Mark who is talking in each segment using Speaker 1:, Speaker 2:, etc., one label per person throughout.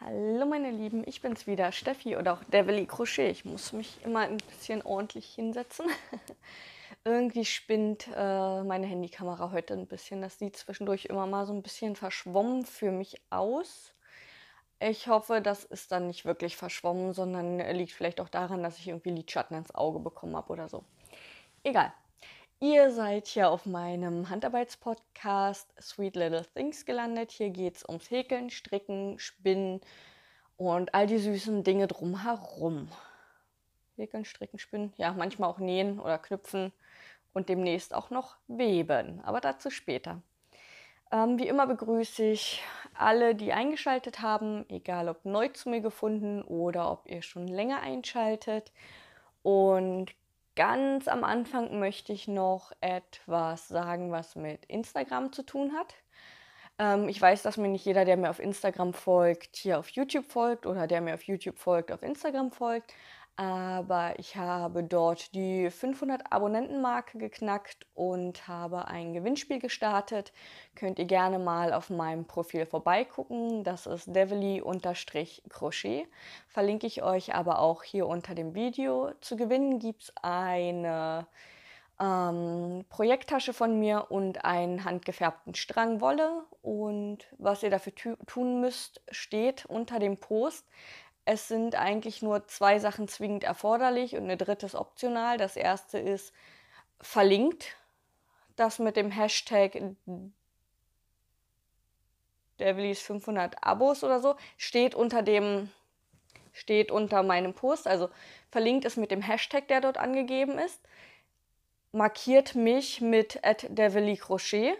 Speaker 1: Hallo meine Lieben, ich bin's wieder, Steffi oder auch Devilly Crochet. Ich muss mich immer ein bisschen ordentlich hinsetzen. Irgendwie spinnt äh, meine Handykamera heute ein bisschen. Das sieht zwischendurch immer mal so ein bisschen verschwommen für mich aus. Ich hoffe, das ist dann nicht wirklich verschwommen, sondern liegt vielleicht auch daran, dass ich irgendwie Lidschatten ins Auge bekommen habe oder so. Egal. Ihr seid hier auf meinem Handarbeitspodcast Sweet Little Things gelandet. Hier geht es ums Häkeln, Stricken, Spinnen und all die süßen Dinge drumherum. Häkeln, Stricken, Spinnen, ja, manchmal auch nähen oder knüpfen und demnächst auch noch weben, aber dazu später. Ähm, wie immer begrüße ich alle, die eingeschaltet haben, egal ob neu zu mir gefunden oder ob ihr schon länger einschaltet. Und Ganz am Anfang möchte ich noch etwas sagen, was mit Instagram zu tun hat. Ähm, ich weiß, dass mir nicht jeder, der mir auf Instagram folgt, hier auf YouTube folgt oder der mir auf YouTube folgt, auf Instagram folgt aber ich habe dort die 500 Abonnentenmarke geknackt und habe ein Gewinnspiel gestartet. Könnt ihr gerne mal auf meinem Profil vorbeigucken. Das ist devily-crochet. Verlinke ich euch aber auch hier unter dem Video. Zu gewinnen gibt es eine ähm, Projekttasche von mir und einen handgefärbten Strang Wolle. Und was ihr dafür tun müsst, steht unter dem Post es sind eigentlich nur zwei Sachen zwingend erforderlich und eine dritte ist optional. Das erste ist verlinkt, das mit dem Hashtag Devilies 500 Abos oder so steht unter dem steht unter meinem Post, also verlinkt ist mit dem Hashtag, der dort angegeben ist. Markiert mich mit Crochet,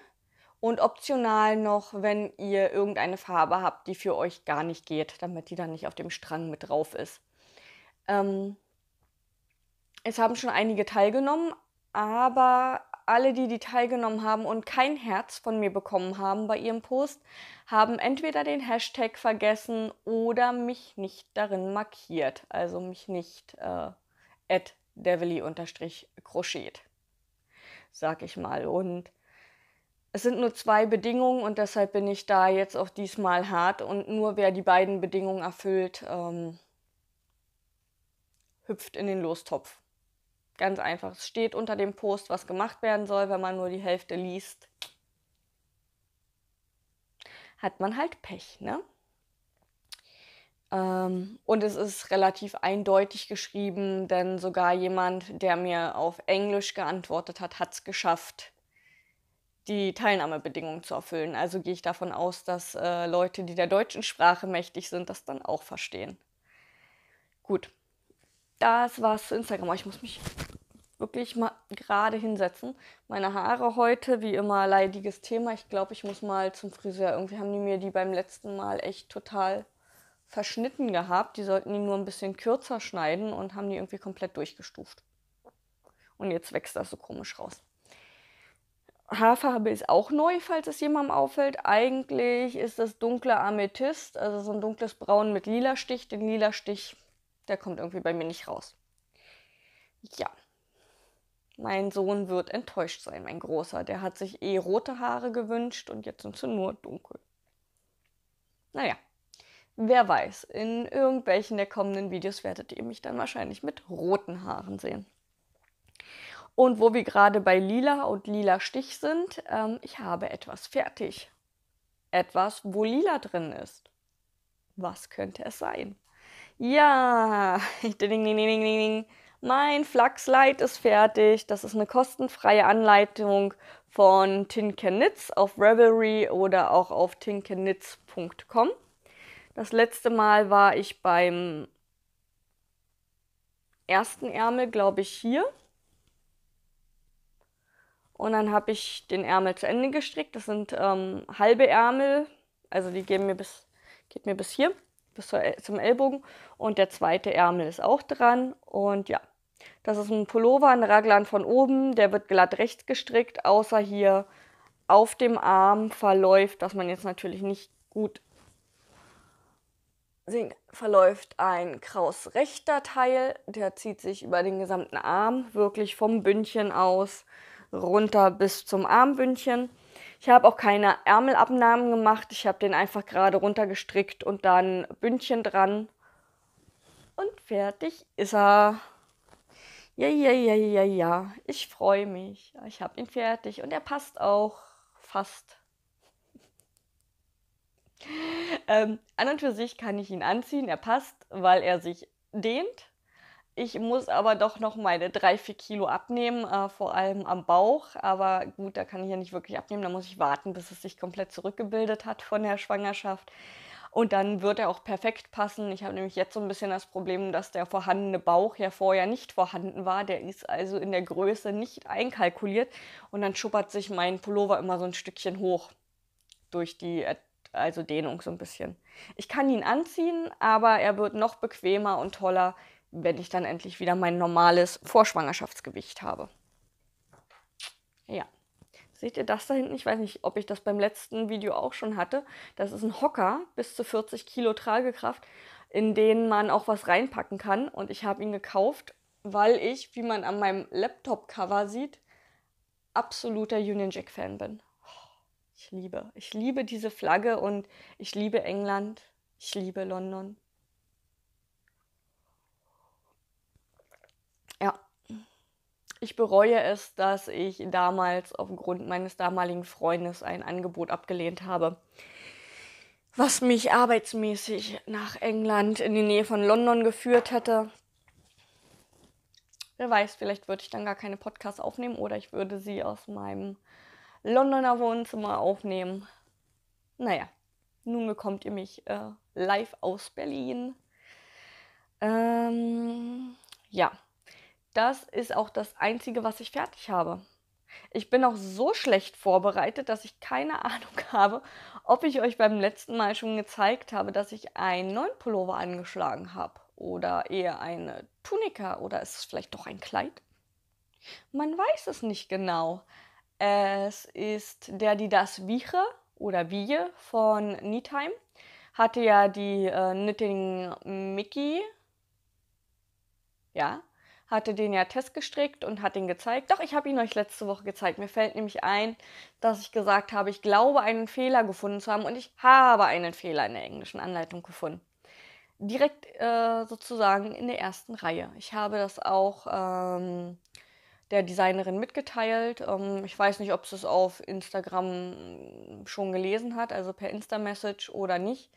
Speaker 1: und optional noch, wenn ihr irgendeine Farbe habt, die für euch gar nicht geht, damit die dann nicht auf dem Strang mit drauf ist. Ähm, es haben schon einige teilgenommen, aber alle, die die teilgenommen haben und kein Herz von mir bekommen haben bei ihrem Post, haben entweder den Hashtag vergessen oder mich nicht darin markiert. Also mich nicht äh, at devily-crochet, sag ich mal. Und es sind nur zwei Bedingungen und deshalb bin ich da jetzt auch diesmal hart und nur wer die beiden Bedingungen erfüllt, ähm, hüpft in den Lostopf. Ganz einfach. Es steht unter dem Post, was gemacht werden soll. Wenn man nur die Hälfte liest, hat man halt Pech, ne? Ähm, und es ist relativ eindeutig geschrieben, denn sogar jemand, der mir auf Englisch geantwortet hat, hat es geschafft, die Teilnahmebedingungen zu erfüllen. Also gehe ich davon aus, dass äh, Leute, die der deutschen Sprache mächtig sind, das dann auch verstehen. Gut, das war's zu Instagram. Oh, ich muss mich wirklich mal gerade hinsetzen. Meine Haare heute, wie immer, leidiges Thema. Ich glaube, ich muss mal zum Friseur. Irgendwie haben die mir die beim letzten Mal echt total verschnitten gehabt. Die sollten die nur ein bisschen kürzer schneiden und haben die irgendwie komplett durchgestuft. Und jetzt wächst das so komisch raus. Haarfarbe ist auch neu, falls es jemandem auffällt. Eigentlich ist das dunkle Amethyst, also so ein dunkles Braun mit lila Stich. Den lila Stich, der kommt irgendwie bei mir nicht raus. Ja. Mein Sohn wird enttäuscht sein, mein Großer. Der hat sich eh rote Haare gewünscht und jetzt sind sie nur dunkel. Naja, wer weiß, in irgendwelchen der kommenden Videos werdet ihr mich dann wahrscheinlich mit roten Haaren sehen. Und wo wir gerade bei Lila und Lila Stich sind, ähm, ich habe etwas fertig. Etwas, wo Lila drin ist. Was könnte es sein? Ja, mein Flachslight ist fertig. Das ist eine kostenfreie Anleitung von Tinkenitz auf Revelry oder auch auf tinkenitz.com. Das letzte Mal war ich beim ersten Ärmel, glaube ich, hier. Und dann habe ich den Ärmel zu Ende gestrickt. Das sind ähm, halbe Ärmel, also die gehen mir bis, geht mir bis hier, bis zur, zum Ellbogen. Und der zweite Ärmel ist auch dran. Und ja, das ist ein Pullover, ein Raglan von oben. Der wird glatt rechts gestrickt, außer hier auf dem Arm verläuft, dass man jetzt natürlich nicht gut sehen, verläuft ein kraus rechter Teil. Der zieht sich über den gesamten Arm, wirklich vom Bündchen aus runter bis zum Armbündchen. Ich habe auch keine Ärmelabnahmen gemacht. Ich habe den einfach gerade runter gestrickt und dann Bündchen dran. Und fertig ist er. Ja, ja, ja, ja, ja. Ich freue mich. Ich habe ihn fertig und er passt auch fast. Ähm, an und für sich kann ich ihn anziehen. Er passt, weil er sich dehnt. Ich muss aber doch noch meine drei, vier Kilo abnehmen, äh, vor allem am Bauch. Aber gut, da kann ich ja nicht wirklich abnehmen. Da muss ich warten, bis es sich komplett zurückgebildet hat von der Schwangerschaft. Und dann wird er auch perfekt passen. Ich habe nämlich jetzt so ein bisschen das Problem, dass der vorhandene Bauch ja vorher nicht vorhanden war. Der ist also in der Größe nicht einkalkuliert. Und dann schuppert sich mein Pullover immer so ein Stückchen hoch durch die äh, also Dehnung so ein bisschen. Ich kann ihn anziehen, aber er wird noch bequemer und toller, wenn ich dann endlich wieder mein normales Vorschwangerschaftsgewicht habe. Ja. Seht ihr das da hinten? Ich weiß nicht, ob ich das beim letzten Video auch schon hatte. Das ist ein Hocker, bis zu 40 Kilo Tragekraft, in den man auch was reinpacken kann. Und ich habe ihn gekauft, weil ich, wie man an meinem Laptop-Cover sieht, absoluter Union Jack-Fan bin. Ich liebe, ich liebe diese Flagge und ich liebe England, ich liebe London. ich bereue es, dass ich damals aufgrund meines damaligen Freundes ein Angebot abgelehnt habe, was mich arbeitsmäßig nach England in die Nähe von London geführt hätte. Wer weiß, vielleicht würde ich dann gar keine Podcasts aufnehmen oder ich würde sie aus meinem Londoner Wohnzimmer aufnehmen. Naja, nun bekommt ihr mich äh, live aus Berlin. Ähm, ja das ist auch das Einzige, was ich fertig habe. Ich bin auch so schlecht vorbereitet, dass ich keine Ahnung habe, ob ich euch beim letzten Mal schon gezeigt habe, dass ich einen neuen Pullover angeschlagen habe oder eher eine Tunika oder ist es vielleicht doch ein Kleid? Man weiß es nicht genau. Es ist der, die das Wieche oder Wiege von Nietheim hatte ja die äh, Knitting Mickey. Ja, hatte den ja testgestrickt und hat ihn gezeigt. Doch, ich habe ihn euch letzte Woche gezeigt. Mir fällt nämlich ein, dass ich gesagt habe, ich glaube, einen Fehler gefunden zu haben und ich habe einen Fehler in der englischen Anleitung gefunden. Direkt äh, sozusagen in der ersten Reihe. Ich habe das auch ähm, der Designerin mitgeteilt. Ähm, ich weiß nicht, ob sie es auf Instagram schon gelesen hat, also per Insta-Message oder nicht.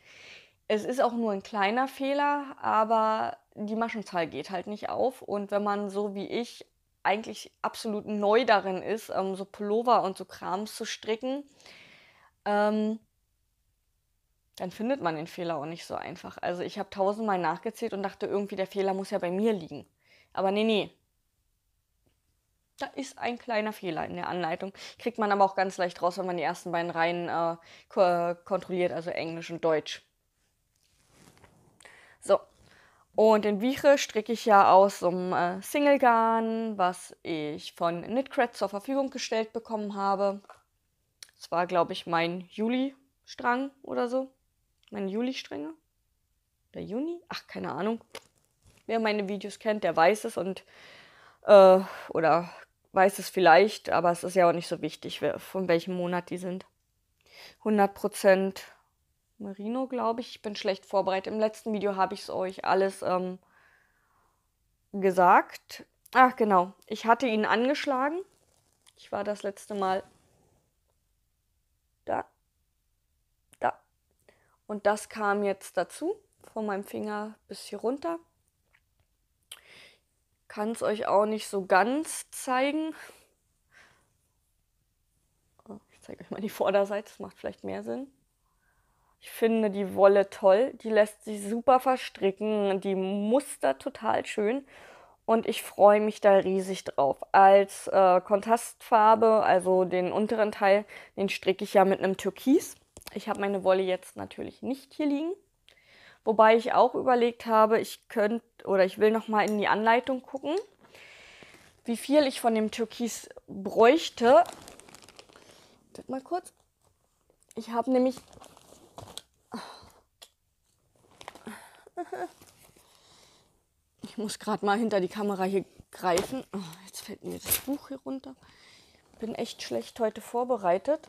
Speaker 1: Es ist auch nur ein kleiner Fehler, aber die Maschenzahl geht halt nicht auf. Und wenn man so wie ich eigentlich absolut neu darin ist, ähm, so Pullover und so Krams zu stricken, ähm, dann findet man den Fehler auch nicht so einfach. Also ich habe tausendmal nachgezählt und dachte irgendwie, der Fehler muss ja bei mir liegen. Aber nee, nee. Da ist ein kleiner Fehler in der Anleitung. Kriegt man aber auch ganz leicht raus, wenn man die ersten beiden Reihen äh, kontrolliert, also Englisch und Deutsch. So. Und den Wiche stricke ich ja aus so einem äh, Single Garn, was ich von Knitcred zur Verfügung gestellt bekommen habe. Das war, glaube ich, mein Juli-Strang oder so. Meine Juli-Stränge. Der Juni? Ach, keine Ahnung. Wer meine Videos kennt, der weiß es und äh, oder weiß es vielleicht, aber es ist ja auch nicht so wichtig, von welchem Monat die sind. 100 Prozent Merino, glaube ich. Ich bin schlecht vorbereitet. Im letzten Video habe ich es euch alles ähm, gesagt. Ach genau, ich hatte ihn angeschlagen. Ich war das letzte Mal da, da. Und das kam jetzt dazu, von meinem Finger bis hier runter. Kann es euch auch nicht so ganz zeigen. Oh, ich zeige euch mal die Vorderseite, das macht vielleicht mehr Sinn. Ich finde die Wolle toll, die lässt sich super verstricken, die Muster total schön und ich freue mich da riesig drauf. Als äh, Kontrastfarbe, also den unteren Teil, den stricke ich ja mit einem Türkis. Ich habe meine Wolle jetzt natürlich nicht hier liegen. Wobei ich auch überlegt habe, ich könnte oder ich will noch mal in die Anleitung gucken, wie viel ich von dem Türkis bräuchte. mal kurz. Ich habe nämlich Ich muss gerade mal hinter die Kamera hier greifen. Oh, jetzt fällt mir das Buch hier runter. Bin echt schlecht heute vorbereitet.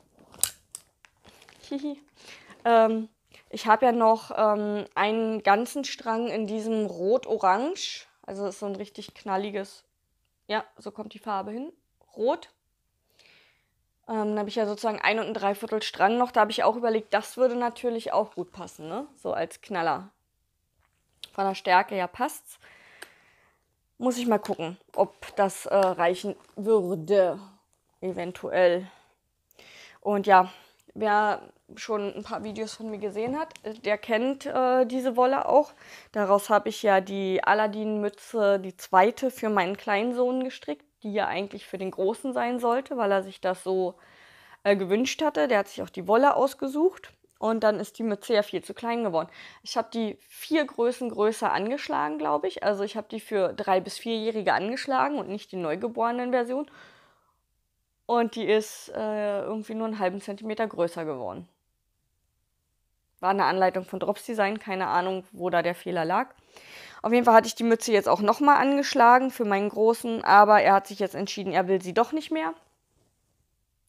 Speaker 1: Ähm, ich habe ja noch ähm, einen ganzen Strang in diesem Rot-Orange. Also ist so ein richtig knalliges. Ja, so kommt die Farbe hin. Rot. Ähm, dann habe ich ja sozusagen ein und ein Dreiviertel Strang noch. Da habe ich auch überlegt, das würde natürlich auch gut passen, ne? So als Knaller von der Stärke her passt's. Muss ich mal gucken, ob das äh, reichen würde, eventuell. Und ja, wer schon ein paar Videos von mir gesehen hat, äh, der kennt äh, diese Wolle auch. Daraus habe ich ja die Aladdin-Mütze, die zweite, für meinen kleinen Sohn gestrickt, die ja eigentlich für den Großen sein sollte, weil er sich das so äh, gewünscht hatte. Der hat sich auch die Wolle ausgesucht und dann ist die Mütze ja viel zu klein geworden. Ich habe die vier Größen größer angeschlagen, glaube ich. Also ich habe die für drei bis vierjährige angeschlagen und nicht die neugeborenen Version. Und die ist äh, irgendwie nur einen halben Zentimeter größer geworden. War eine Anleitung von Drops Design, keine Ahnung, wo da der Fehler lag. Auf jeden Fall hatte ich die Mütze jetzt auch nochmal angeschlagen für meinen Großen, aber er hat sich jetzt entschieden, er will sie doch nicht mehr.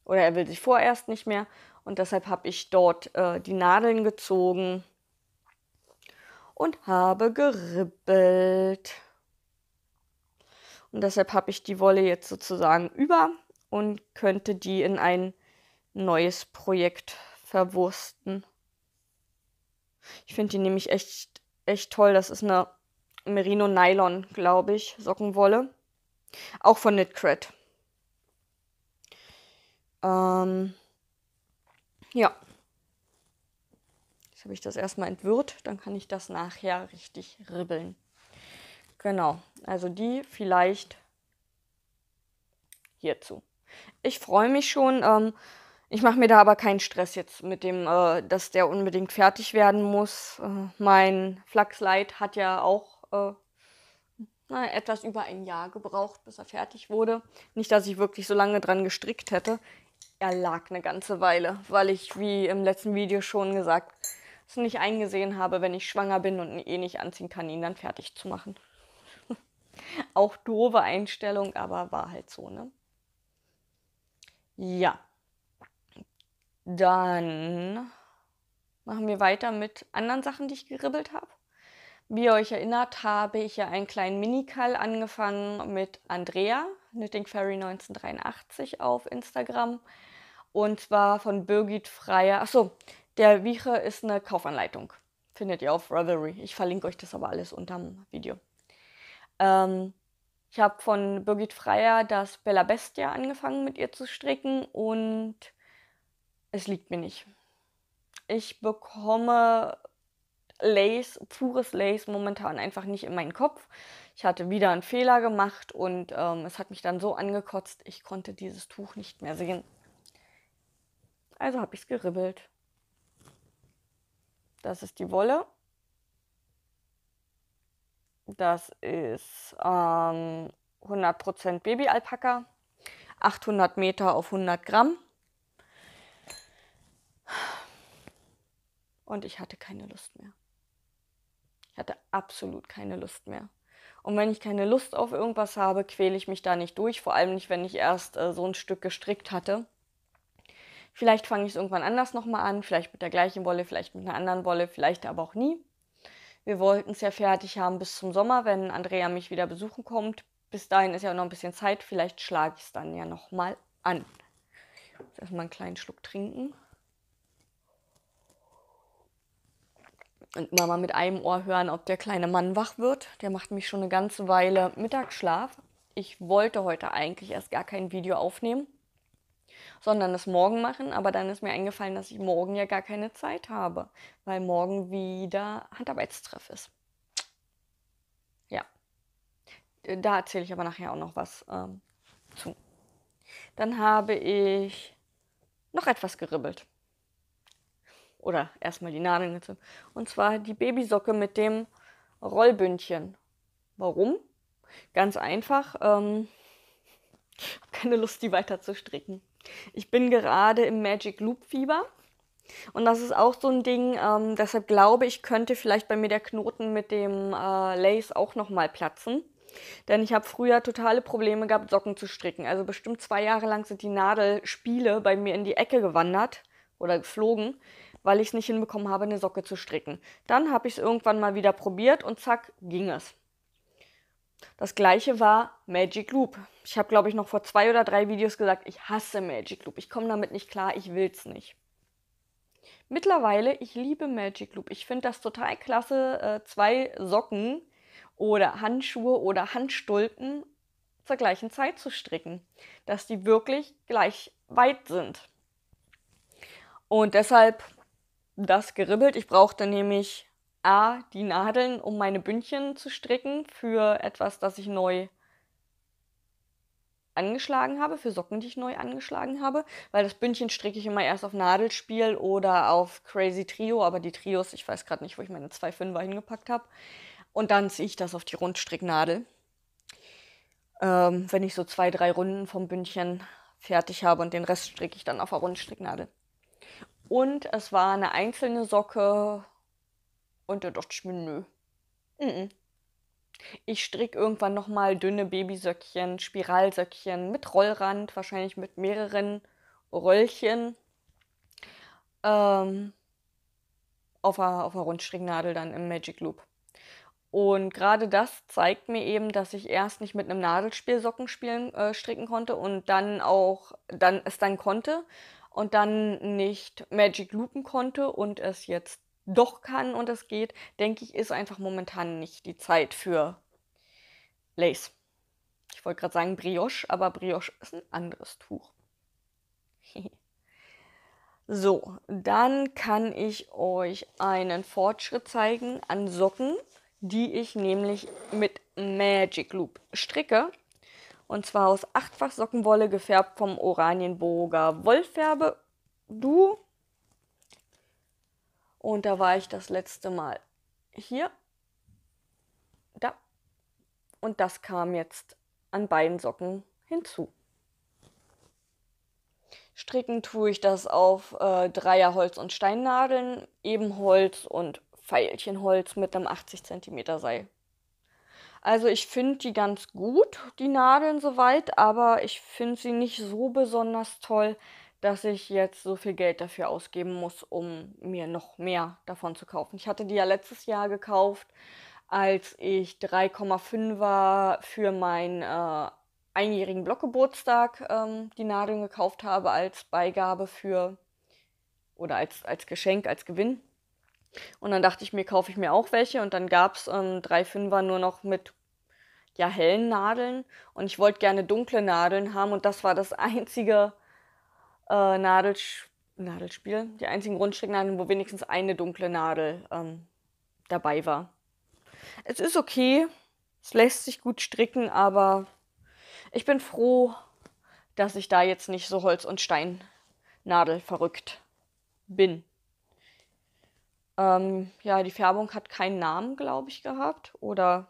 Speaker 1: Oder er will sie vorerst nicht mehr und deshalb habe ich dort äh, die Nadeln gezogen und habe geribbelt. Und deshalb habe ich die Wolle jetzt sozusagen über und könnte die in ein neues Projekt verwursten. Ich finde die nämlich echt, echt toll. Das ist eine Merino Nylon, glaube ich, Sockenwolle. Auch von Knitcred. Ähm, ja. Jetzt habe ich das erstmal entwirrt, dann kann ich das nachher richtig ribbeln. Genau, also die vielleicht hierzu. Ich freue mich schon. Ähm, ich mache mir da aber keinen Stress jetzt mit dem, äh, dass der unbedingt fertig werden muss. Äh, mein Flachslight hat ja auch äh, na, etwas über ein Jahr gebraucht, bis er fertig wurde. Nicht, dass ich wirklich so lange dran gestrickt hätte er lag eine ganze Weile, weil ich, wie im letzten Video schon gesagt, es nicht eingesehen habe, wenn ich schwanger bin und ihn eh nicht anziehen kann, ihn dann fertig zu machen. Auch doofe Einstellung, aber war halt so, ne? Ja. Dann machen wir weiter mit anderen Sachen, die ich geribbelt habe. Wie ihr euch erinnert, habe ich ja einen kleinen Minikall angefangen mit Andrea, Knitting Fairy 1983 auf Instagram. Und zwar von Birgit Freier. Achso, der Wiecher ist eine Kaufanleitung. Findet ihr auf Ravelry. Ich verlinke euch das aber alles unterm Video. Ähm, ich habe von Birgit Freier das Bella Bestia angefangen mit ihr zu stricken und es liegt mir nicht. Ich bekomme Lace, pures Lace momentan einfach nicht in meinen Kopf. Ich hatte wieder einen Fehler gemacht und ähm, es hat mich dann so angekotzt, ich konnte dieses Tuch nicht mehr sehen. Also habe ich es geribbelt. Das ist die Wolle. Das ist ähm, 100% Babyalpaka. 800 Meter auf 100 Gramm. Und ich hatte keine Lust mehr. Ich hatte absolut keine Lust mehr. Und wenn ich keine Lust auf irgendwas habe, quäle ich mich da nicht durch. Vor allem nicht, wenn ich erst äh, so ein Stück gestrickt hatte. Vielleicht fange ich es irgendwann anders nochmal an, vielleicht mit der gleichen Wolle, vielleicht mit einer anderen Wolle, vielleicht aber auch nie. Wir wollten es ja fertig haben bis zum Sommer, wenn Andrea mich wieder besuchen kommt. Bis dahin ist ja noch ein bisschen Zeit, vielleicht schlage ich es dann ja nochmal an. Ich muss erstmal einen kleinen Schluck trinken. Und immer mal mit einem Ohr hören, ob der kleine Mann wach wird. Der macht mich schon eine ganze Weile Mittagsschlaf. Ich wollte heute eigentlich erst gar kein Video aufnehmen sondern es morgen machen. Aber dann ist mir eingefallen, dass ich morgen ja gar keine Zeit habe, weil morgen wieder Handarbeitstreff ist. Ja. Äh, da erzähle ich aber nachher auch noch was ähm, zu. Dann habe ich noch etwas geribbelt. Oder erstmal die Nadeln gezogen. Und zwar die Babysocke mit dem Rollbündchen. Warum? Ganz einfach. Ähm, habe keine Lust, die weiter zu stricken. Ich bin gerade im Magic Loop Fieber. Und das ist auch so ein Ding, ähm, deshalb glaube ich, könnte vielleicht bei mir der Knoten mit dem äh, Lace auch nochmal platzen. Denn ich habe früher totale Probleme gehabt, Socken zu stricken. Also bestimmt zwei Jahre lang sind die Nadelspiele bei mir in die Ecke gewandert oder geflogen, weil ich es nicht hinbekommen habe, eine Socke zu stricken. Dann habe ich es irgendwann mal wieder probiert und zack, ging es. Das gleiche war Magic Loop. Ich habe, glaube ich, noch vor zwei oder drei Videos gesagt, ich hasse Magic Loop. Ich komme damit nicht klar, ich will es nicht. Mittlerweile, ich liebe Magic Loop. Ich finde das total klasse, äh, zwei Socken oder Handschuhe oder Handstulpen zur gleichen Zeit zu stricken, dass die wirklich gleich weit sind. Und deshalb das geribbelt. Ich brauchte nämlich A, die Nadeln, um meine Bündchen zu stricken für etwas, das ich neu angeschlagen habe, für Socken, die ich neu angeschlagen habe, weil das Bündchen stricke ich immer erst auf Nadelspiel oder auf Crazy Trio, aber die Trios, ich weiß gerade nicht, wo ich meine zwei Fünfer hingepackt habe. Und dann ziehe ich das auf die Rundstricknadel. Ähm, wenn ich so zwei, drei Runden vom Bündchen fertig habe und den Rest stricke ich dann auf der Rundstricknadel. Und es war eine einzelne Socke und da dachte ich mir, nö. Mm Ich stricke irgendwann nochmal dünne Babysöckchen, Spiralsöckchen mit Rollrand, wahrscheinlich mit mehreren Röllchen. Ähm, auf einer, auf Rundstricknadel dann im Magic Loop. Und gerade das zeigt mir eben, dass ich erst nicht mit einem Nadelspielsocken spielen, äh, stricken konnte und dann auch dann es dann konnte und dann nicht Magic Loopen konnte und es jetzt doch kann und es geht, denke ich, ist einfach momentan nicht die Zeit für Lace. Ich wollte gerade sagen Brioche, aber Brioche ist ein anderes Tuch. so, dann kann ich euch einen Fortschritt zeigen an Socken, die ich nämlich mit Magic Loop stricke. Und zwar aus achtfach Sockenwolle gefärbt vom Oranienburger Wollfärbe. Du und da war ich das letzte Mal hier, da. Und das kam jetzt an beiden Socken hinzu. Stricken tue ich das auf äh, Dreierholz und Steinnadeln, Ebenholz und Pfeilchenholz mit einem 80 cm Seil. Also ich finde die ganz gut, die Nadeln soweit, aber ich finde sie nicht so besonders toll, dass ich jetzt so viel Geld dafür ausgeben muss, um mir noch mehr davon zu kaufen. Ich hatte die ja letztes Jahr gekauft, als ich 3,5er für meinen äh, einjährigen Blockgeburtstag ähm, die Nadeln gekauft habe als Beigabe für oder als, als Geschenk, als Gewinn. Und dann dachte ich mir, kaufe ich mir auch welche und dann gab es ähm, 3,5er nur noch mit ja, hellen Nadeln und ich wollte gerne dunkle Nadeln haben und das war das einzige äh, Nadelsch Nadelspiel, die einzigen Rundstecknadeln, wo wenigstens eine dunkle Nadel ähm, dabei war. Es ist okay, es lässt sich gut stricken, aber ich bin froh, dass ich da jetzt nicht so Holz- und Steinnadel verrückt bin. Ähm, ja, die Färbung hat keinen Namen, glaube ich, gehabt. Oder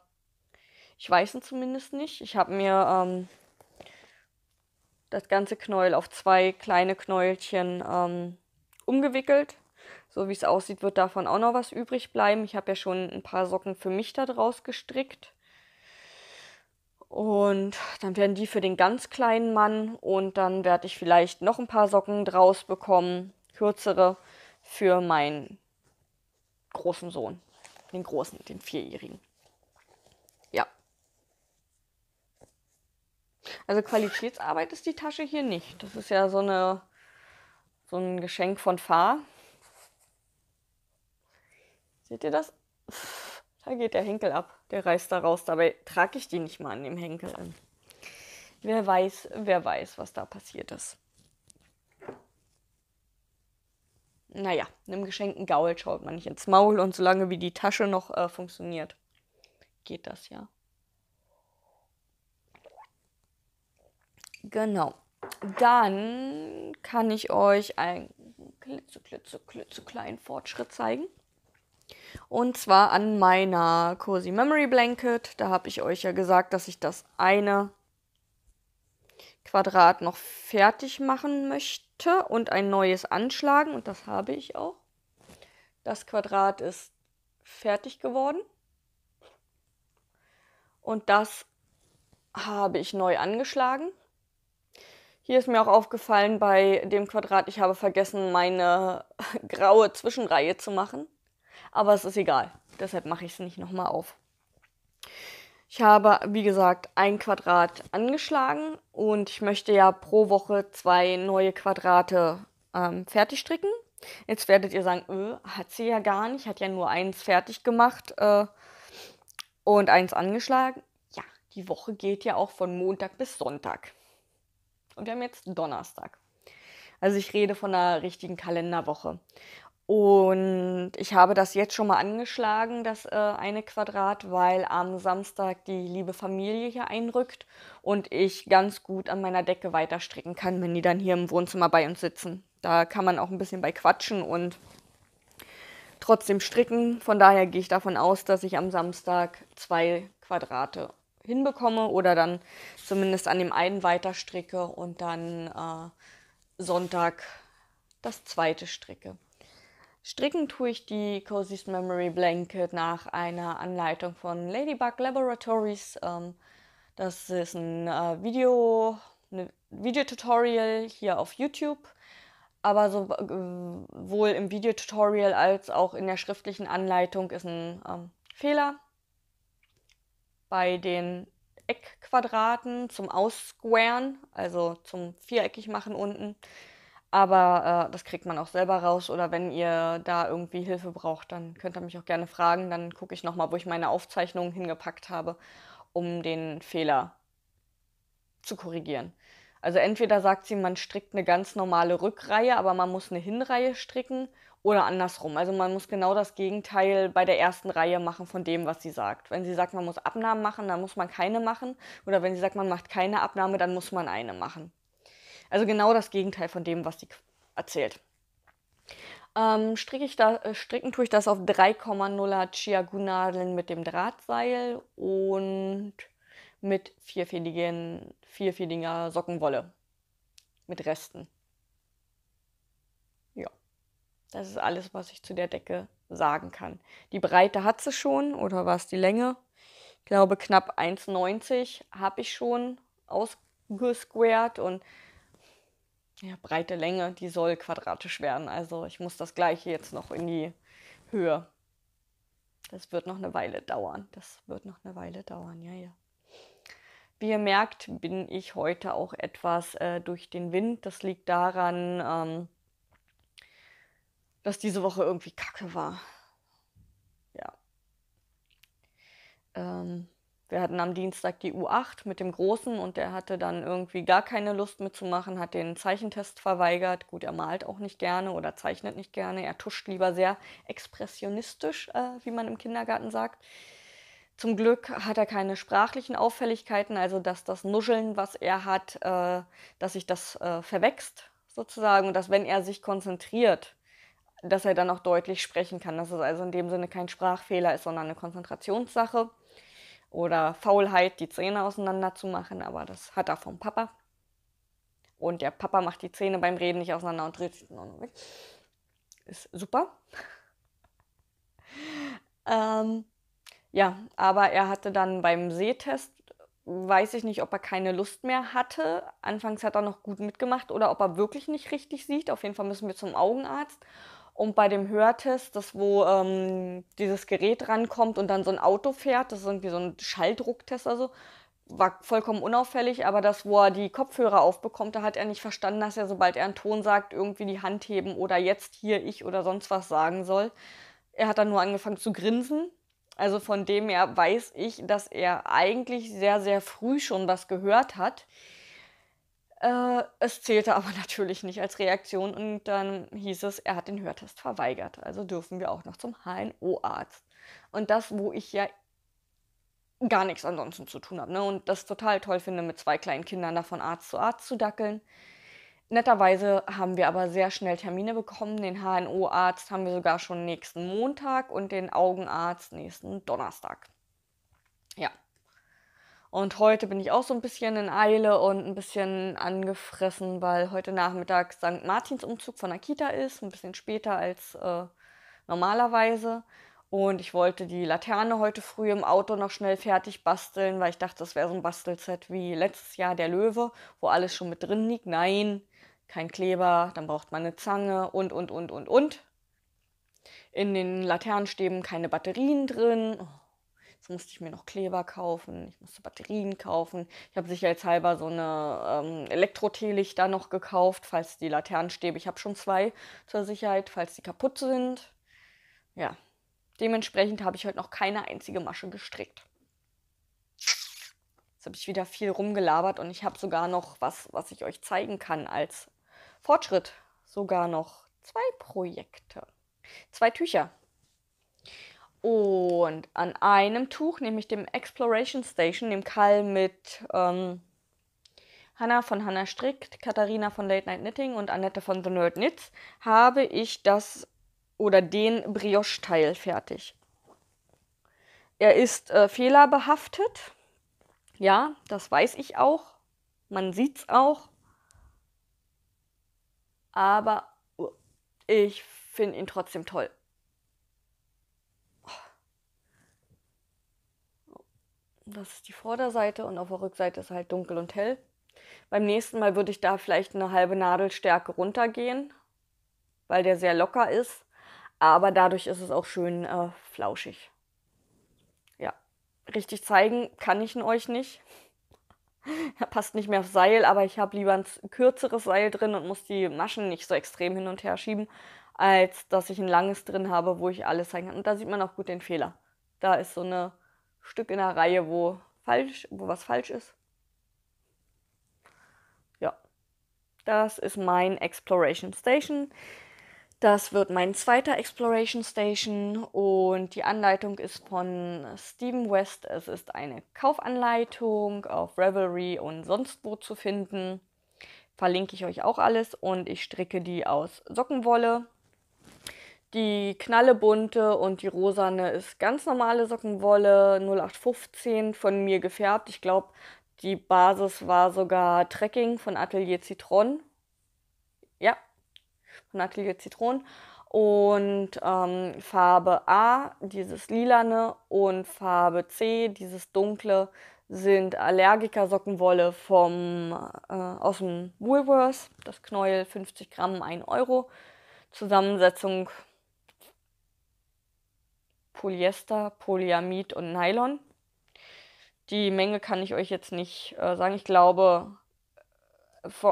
Speaker 1: ich weiß ihn zumindest nicht. Ich habe mir ähm, das ganze Knäuel auf zwei kleine Knäuelchen ähm, umgewickelt. So wie es aussieht, wird davon auch noch was übrig bleiben. Ich habe ja schon ein paar Socken für mich daraus gestrickt. Und dann werden die für den ganz kleinen Mann und dann werde ich vielleicht noch ein paar Socken draus bekommen, kürzere, für meinen großen Sohn, den großen, den vierjährigen. Also Qualitätsarbeit ist die Tasche hier nicht. Das ist ja so, eine, so ein Geschenk von Fahr. Seht ihr das? Da geht der Henkel ab. Der reißt da raus. Dabei trage ich die nicht mal an dem Henkel an. Wer weiß, wer weiß, was da passiert ist. Naja, einem geschenkten Gaul schaut man nicht ins Maul und solange wie die Tasche noch äh, funktioniert, geht das ja. Genau. Dann kann ich euch einen klitze, klitze, klitze kleinen Fortschritt zeigen. Und zwar an meiner Cozy Memory Blanket. Da habe ich euch ja gesagt, dass ich das eine Quadrat noch fertig machen möchte und ein neues anschlagen. Und das habe ich auch. Das Quadrat ist fertig geworden. Und das habe ich neu angeschlagen. Hier ist mir auch aufgefallen bei dem Quadrat, ich habe vergessen, meine graue Zwischenreihe zu machen. Aber es ist egal, deshalb mache ich es nicht nochmal auf. Ich habe, wie gesagt, ein Quadrat angeschlagen und ich möchte ja pro Woche zwei neue Quadrate ähm, fertig stricken. Jetzt werdet ihr sagen, öh, hat sie ja gar nicht, hat ja nur eins fertig gemacht äh, und eins angeschlagen. Ja, die Woche geht ja auch von Montag bis Sonntag und wir haben jetzt Donnerstag. Also ich rede von einer richtigen Kalenderwoche. Und ich habe das jetzt schon mal angeschlagen, das äh, eine Quadrat, weil am Samstag die liebe Familie hier einrückt und ich ganz gut an meiner Decke weiterstricken kann, wenn die dann hier im Wohnzimmer bei uns sitzen. Da kann man auch ein bisschen bei quatschen und trotzdem stricken. Von daher gehe ich davon aus, dass ich am Samstag zwei Quadrate hinbekomme oder dann zumindest an dem einen weiter stricke und dann äh, Sonntag das zweite stricke. Stricken tue ich die Cozy's Memory Blanket nach einer Anleitung von Ladybug Laboratories. Ähm, das ist ein äh, Video, ein ne, Videotutorial hier auf YouTube. Aber sowohl äh, im Videotutorial als auch in der schriftlichen Anleitung ist ein ähm, Fehler bei den Eckquadraten zum Aussquaren, also zum viereckig machen unten. Aber äh, das kriegt man auch selber raus oder wenn ihr da irgendwie Hilfe braucht, dann könnt ihr mich auch gerne fragen. Dann gucke ich nochmal, wo ich meine Aufzeichnungen hingepackt habe, um den Fehler zu korrigieren. Also entweder sagt sie, man strickt eine ganz normale Rückreihe, aber man muss eine Hinreihe stricken oder andersrum. Also man muss genau das Gegenteil bei der ersten Reihe machen von dem, was sie sagt. Wenn sie sagt, man muss Abnahmen machen, dann muss man keine machen. Oder wenn sie sagt, man macht keine Abnahme, dann muss man eine machen. Also genau das Gegenteil von dem, was sie erzählt. Ähm, stricke ich da, äh, stricken tue ich das auf 3,0er Chiagu-Nadeln mit dem Drahtseil und mit vierfädigen, vierfädiger Sockenwolle. Mit Resten. Das ist alles, was ich zu der Decke sagen kann. Die Breite hat sie schon oder war es die Länge? Ich glaube, knapp 1,90 habe ich schon ausgesquert und ja, breite Länge, die soll quadratisch werden. Also ich muss das gleiche jetzt noch in die Höhe. Das wird noch eine Weile dauern. Das wird noch eine Weile dauern, ja, ja. Wie ihr merkt, bin ich heute auch etwas äh, durch den Wind. Das liegt daran, ähm, dass diese Woche irgendwie kacke war. Ja. Ähm, wir hatten am Dienstag die U8 mit dem Großen und der hatte dann irgendwie gar keine Lust mitzumachen, hat den Zeichentest verweigert. Gut, er malt auch nicht gerne oder zeichnet nicht gerne. Er tuscht lieber sehr expressionistisch, äh, wie man im Kindergarten sagt. Zum Glück hat er keine sprachlichen Auffälligkeiten, also dass das Nuscheln, was er hat, äh, dass sich das äh, verwächst sozusagen und dass wenn er sich konzentriert, dass er dann auch deutlich sprechen kann, dass es also in dem Sinne kein Sprachfehler ist, sondern eine Konzentrationssache oder Faulheit, die Zähne auseinander zu machen, aber das hat er vom Papa. Und der Papa macht die Zähne beim Reden nicht auseinander und dreht sie nur noch weg. Ist super. ähm, ja, aber er hatte dann beim Sehtest weiß ich nicht, ob er keine Lust mehr hatte. Anfangs hat er noch gut mitgemacht oder ob er wirklich nicht richtig sieht. Auf jeden Fall müssen wir zum Augenarzt. Und bei dem Hörtest, das wo ähm, dieses Gerät rankommt und dann so ein Auto fährt, das ist irgendwie so ein Schalldrucktest oder so, war vollkommen unauffällig, aber das, wo er die Kopfhörer aufbekommt, da hat er nicht verstanden, dass er, sobald er einen Ton sagt, irgendwie die Hand heben oder jetzt hier ich oder sonst was sagen soll. Er hat dann nur angefangen zu grinsen also von dem her weiß ich, dass er eigentlich sehr, sehr früh schon was gehört hat. Äh, es zählte aber natürlich nicht als Reaktion und dann hieß es, er hat den Hörtest verweigert. Also dürfen wir auch noch zum HNO-Arzt. Und das, wo ich ja gar nichts ansonsten zu tun habe. Ne? Und das total toll finde, mit zwei kleinen Kindern davon Arzt zu Arzt zu dackeln. Netterweise haben wir aber sehr schnell Termine bekommen. Den HNO-Arzt haben wir sogar schon nächsten Montag und den Augenarzt nächsten Donnerstag. Ja. Und heute bin ich auch so ein bisschen in Eile und ein bisschen angefressen, weil heute Nachmittag St. Martins Umzug von Akita ist, ein bisschen später als äh, normalerweise. Und ich wollte die Laterne heute früh im Auto noch schnell fertig basteln, weil ich dachte, das wäre so ein Bastelset wie letztes Jahr der Löwe, wo alles schon mit drin liegt. Nein, kein Kleber, dann braucht man eine Zange und, und, und, und, und. In den Laternenstäben keine Batterien drin. Oh, jetzt musste ich mir noch Kleber kaufen, ich musste Batterien kaufen. Ich habe sicherheitshalber so eine ähm, Elektro-Teelichter noch gekauft, falls die Laternenstäbe, ich habe schon zwei zur Sicherheit, falls die kaputt sind. Ja, dementsprechend habe ich heute noch keine einzige Masche gestrickt. Jetzt habe ich wieder viel rumgelabert und ich habe sogar noch was, was ich euch zeigen kann als Fortschritt sogar noch zwei Projekte, zwei Tücher. Und an einem Tuch, nämlich dem Exploration Station, dem Kall mit ähm, Hanna von Hanna Strick, Katharina von Late Night Knitting und Annette von The Nerd Knits, habe ich das oder den Brioche-Teil fertig. Er ist äh, fehlerbehaftet. Ja, das weiß ich auch. Man sieht es auch aber oh, ich finde ihn trotzdem toll. Das ist die Vorderseite und auf der Rückseite ist halt dunkel und hell. Beim nächsten Mal würde ich da vielleicht eine halbe Nadelstärke runtergehen, weil der sehr locker ist. Aber dadurch ist es auch schön äh, flauschig. Ja, richtig zeigen kann ich ihn euch nicht passt nicht mehr auf Seil, aber ich habe lieber ein kürzeres Seil drin und muss die Maschen nicht so extrem hin und her schieben, als dass ich ein langes drin habe, wo ich alles zeigen kann. Und da sieht man auch gut den Fehler. Da ist so ein Stück in der Reihe, wo falsch, wo was falsch ist. Ja. Das ist mein Exploration Station. Das wird mein zweiter Exploration Station und die Anleitung ist von Steven West. Es ist eine Kaufanleitung auf Revelry und sonst wo zu finden. Verlinke ich euch auch alles und ich stricke die aus Sockenwolle. Die knallebunte und die rosane ist ganz normale Sockenwolle 0815 von mir gefärbt. Ich glaube, die Basis war sogar Trekking von Atelier Citron Vanilleige Zitronen und ähm, Farbe A, dieses lilane, und Farbe C, dieses dunkle, sind Allergiker-Sockenwolle vom, äh, aus dem Woolworth. Das Knäuel 50 Gramm, 1 Euro. Zusammensetzung Polyester, Polyamid und Nylon. Die Menge kann ich euch jetzt nicht äh, sagen. Ich glaube,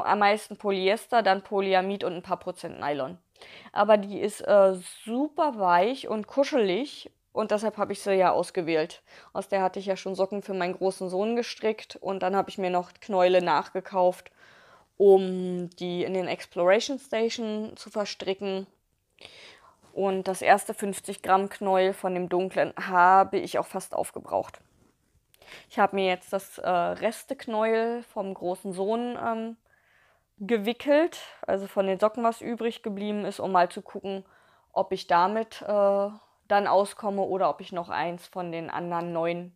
Speaker 1: am meisten Polyester, dann Polyamid und ein paar Prozent Nylon. Aber die ist äh, super weich und kuschelig und deshalb habe ich sie ja ausgewählt. Aus der hatte ich ja schon Socken für meinen großen Sohn gestrickt und dann habe ich mir noch Knäule nachgekauft, um die in den Exploration Station zu verstricken. Und das erste 50 Gramm Knäuel von dem dunklen habe ich auch fast aufgebraucht. Ich habe mir jetzt das äh, Reste-Knäuel vom großen Sohn ähm, gewickelt, also von den Socken was übrig geblieben ist, um mal zu gucken, ob ich damit äh, dann auskomme oder ob ich noch eins von den anderen neuen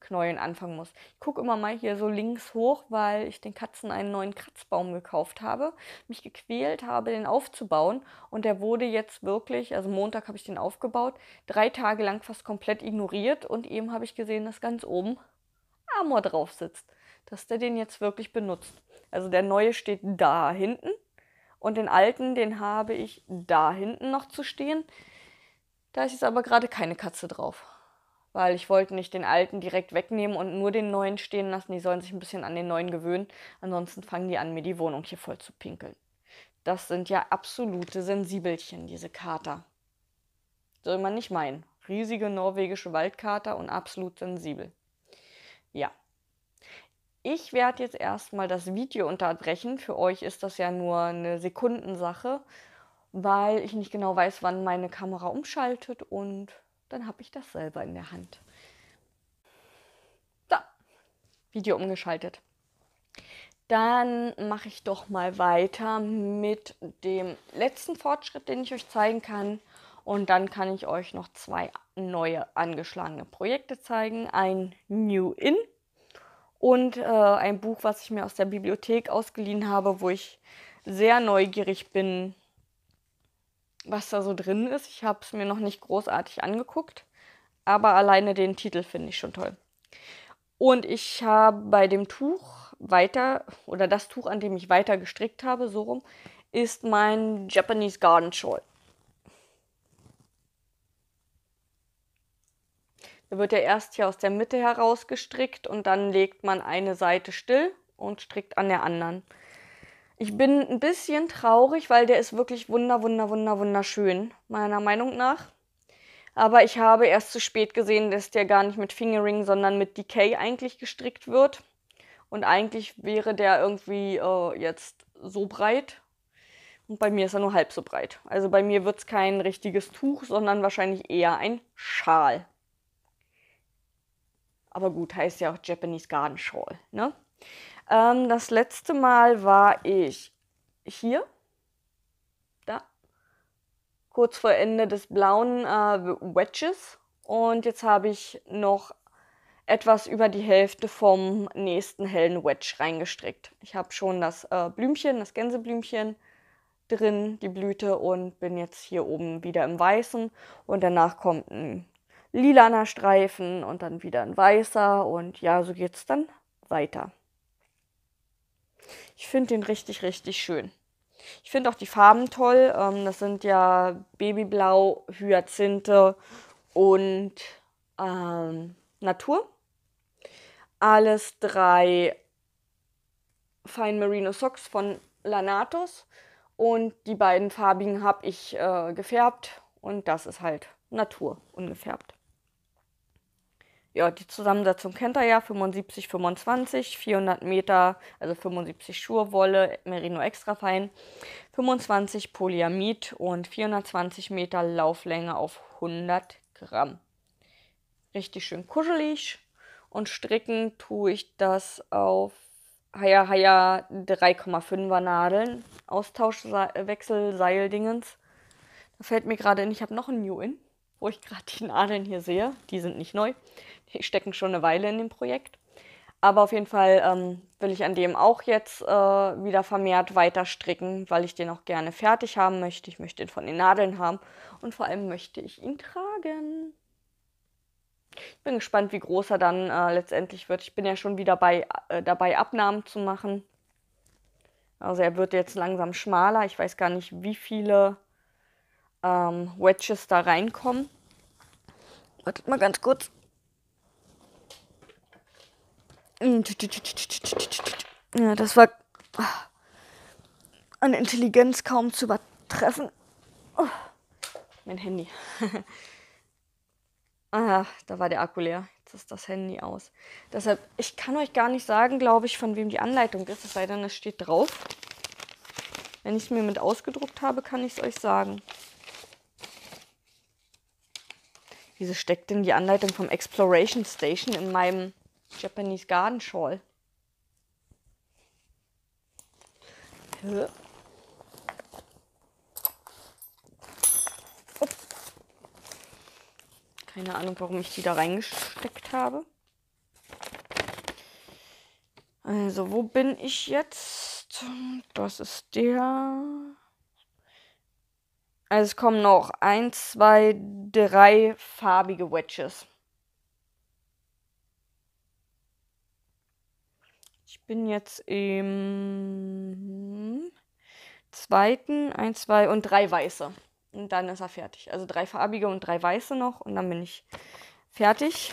Speaker 1: Knäueln anfangen muss. Ich gucke immer mal hier so links hoch, weil ich den Katzen einen neuen Kratzbaum gekauft habe, mich gequält habe, den aufzubauen und der wurde jetzt wirklich, also Montag habe ich den aufgebaut, drei Tage lang fast komplett ignoriert und eben habe ich gesehen, dass ganz oben Amor drauf sitzt, dass der den jetzt wirklich benutzt. Also der neue steht da hinten und den alten, den habe ich da hinten noch zu stehen. Da ist jetzt aber gerade keine Katze drauf, weil ich wollte nicht den alten direkt wegnehmen und nur den neuen stehen lassen. Die sollen sich ein bisschen an den neuen gewöhnen, ansonsten fangen die an, mir die Wohnung hier voll zu pinkeln. Das sind ja absolute Sensibelchen, diese Kater. Soll man nicht meinen. Riesige norwegische Waldkater und absolut sensibel. Ja, ich werde jetzt erstmal das Video unterbrechen. Für euch ist das ja nur eine Sekundensache, weil ich nicht genau weiß, wann meine Kamera umschaltet und dann habe ich das selber in der Hand. Da, Video umgeschaltet. Dann mache ich doch mal weiter mit dem letzten Fortschritt, den ich euch zeigen kann. Und dann kann ich euch noch zwei neue angeschlagene Projekte zeigen. Ein New In und äh, ein Buch, was ich mir aus der Bibliothek ausgeliehen habe, wo ich sehr neugierig bin, was da so drin ist. Ich habe es mir noch nicht großartig angeguckt, aber alleine den Titel finde ich schon toll. Und ich habe bei dem Tuch weiter, oder das Tuch, an dem ich weiter gestrickt habe, so rum, ist mein Japanese Garden Shawl. Da wird er erst hier aus der Mitte heraus gestrickt und dann legt man eine Seite still und strickt an der anderen. Ich bin ein bisschen traurig, weil der ist wirklich wunder, wunder, wunder, wunderschön, meiner Meinung nach. Aber ich habe erst zu spät gesehen, dass der gar nicht mit Fingering, sondern mit Decay eigentlich gestrickt wird. Und eigentlich wäre der irgendwie äh, jetzt so breit. Und bei mir ist er nur halb so breit. Also bei mir wird es kein richtiges Tuch, sondern wahrscheinlich eher ein Schal. Aber gut, heißt ja auch Japanese Garden Shawl. Ne? Ähm, das letzte Mal war ich hier, da, kurz vor Ende des blauen äh, Wedges. Und jetzt habe ich noch etwas über die Hälfte vom nächsten hellen Wedge reingestrickt. Ich habe schon das äh, Blümchen, das Gänseblümchen drin, die Blüte und bin jetzt hier oben wieder im Weißen und danach kommt ein lilaner Streifen und dann wieder ein weißer und ja, so geht es dann weiter. Ich finde den richtig, richtig schön. Ich finde auch die Farben toll. Ähm, das sind ja Babyblau, Hyazinthe und ähm, Natur. Alles drei Fine Merino Socks von Lanatos. Und die beiden farbigen habe ich äh, gefärbt und das ist halt Natur ungefärbt ja, die Zusammensetzung kennt er ja, 75, 25, 400 Meter, also 75 Schurwolle, Merino extra fein, 25 Polyamid und 420 Meter Lauflänge auf 100 Gramm. Richtig schön kuschelig und stricken tue ich das auf Haya Haya 3,5er Nadeln, Austauschwechselseildingens. Da fällt mir gerade in, ich habe noch ein New In wo ich gerade die Nadeln hier sehe. Die sind nicht neu. Die stecken schon eine Weile in dem Projekt. Aber auf jeden Fall ähm, will ich an dem auch jetzt äh, wieder vermehrt weiter stricken, weil ich den auch gerne fertig haben möchte. Ich möchte ihn von den Nadeln haben und vor allem möchte ich ihn tragen. Ich bin gespannt, wie groß er dann äh, letztendlich wird. Ich bin ja schon wieder bei, äh, dabei, Abnahmen zu machen. Also er wird jetzt langsam schmaler. Ich weiß gar nicht, wie viele ähm, Wedges da reinkommen. Wartet mal ganz kurz. Mm, ja, das war ah, an Intelligenz kaum zu übertreffen. Oh, mein Handy. ah, da war der Akku leer. Jetzt ist das Handy aus. Deshalb, ich kann euch gar nicht sagen, glaube ich, von wem die Anleitung ist. Es sei denn, es steht drauf. Wenn ich es mir mit ausgedruckt habe, kann ich es euch sagen. Wieso steckt denn die Anleitung vom Exploration Station in meinem Japanese Garden Shawl? Hä? Keine Ahnung, warum ich die da reingesteckt habe. Also, wo bin ich jetzt? Das ist der. Also es kommen noch 1, 2, 3 farbige Wedges. Ich bin jetzt im zweiten, 1, 2 und 3 weiße. Und dann ist er fertig. Also drei farbige und drei weiße noch und dann bin ich fertig.